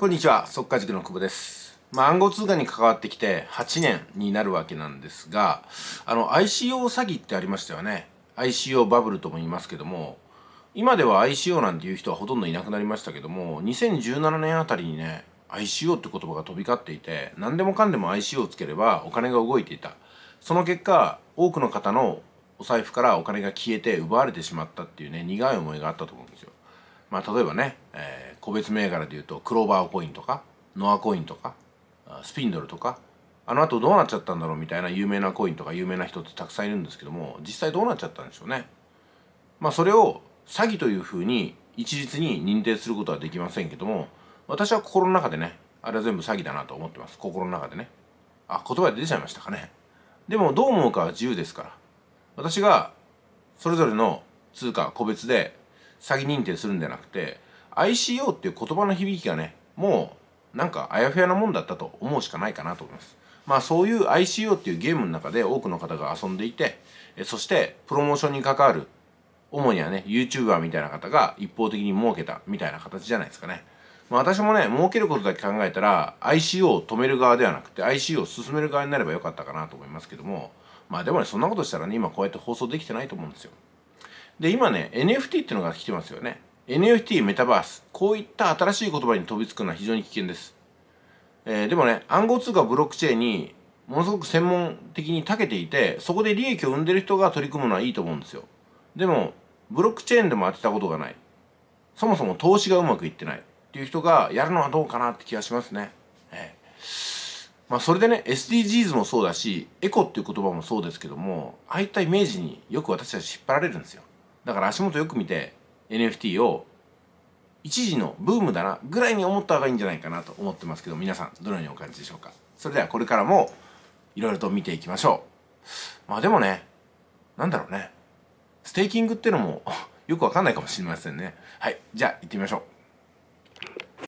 こんにちは、速稼塾の久保です。まあ、暗号通貨に関わってきて8年になるわけなんですが、あの、ICO 詐欺ってありましたよね。ICO バブルとも言いますけども、今では ICO なんていう人はほとんどいなくなりましたけども、2017年あたりにね、ICO って言葉が飛び交っていて、何でもかんでも ICO をつければお金が動いていた。その結果、多くの方のお財布からお金が消えて奪われてしまったっていうね、苦い思いがあったと思うんですよ。まあ、例えばね、えー個別銘柄でいうとクローバーコインとかノアコインとかスピンドルとかあのあとどうなっちゃったんだろうみたいな有名なコインとか有名な人ってたくさんいるんですけども実際どうなっちゃったんでしょうね。まあ、それを詐欺というふうに一律に認定することはできませんけども私は心の中でねあれは全部詐欺だなと思ってます心の中でねあ言葉で出ちゃいましたかねでもどう思うかは自由ですから私がそれぞれの通貨個別で詐欺認定するんじゃなくて ICO っていう言葉の響きがねもうなんかあやふやなもんだったと思うしかないかなと思いますまあそういう ICO っていうゲームの中で多くの方が遊んでいてそしてプロモーションに関わる主にはね YouTuber みたいな方が一方的に儲けたみたいな形じゃないですかねまあ、私もね儲けることだけ考えたら ICO を止める側ではなくて ICO を進める側になればよかったかなと思いますけどもまあでもねそんなことしたらね今こうやって放送できてないと思うんですよで今ね NFT っていうのが来てますよね NFT、メタバース、こういった新しい言葉に飛びつくのは非常に危険です。えー、でもね、暗号通貨ブロックチェーンにものすごく専門的に長けていて、そこで利益を生んでる人が取り組むのはいいと思うんですよ。でも、ブロックチェーンでも当てたことがない。そもそも投資がうまくいってない。っていう人がやるのはどうかなって気がしますね。えー、まあ、それでね、SDGs もそうだし、エコっていう言葉もそうですけども、ああいったイメージによく私たち引っ張られるんですよ。だから足元よく見て、NFT を一時のブームだなぐらいに思った方がいいんじゃないかなと思ってますけど皆さんどのようにお感じでしょうかそれではこれからもいろいろと見ていきましょうまあでもねなんだろうねステーキングってのも よくわかんないかもしれませんねはいじゃあ行ってみましょう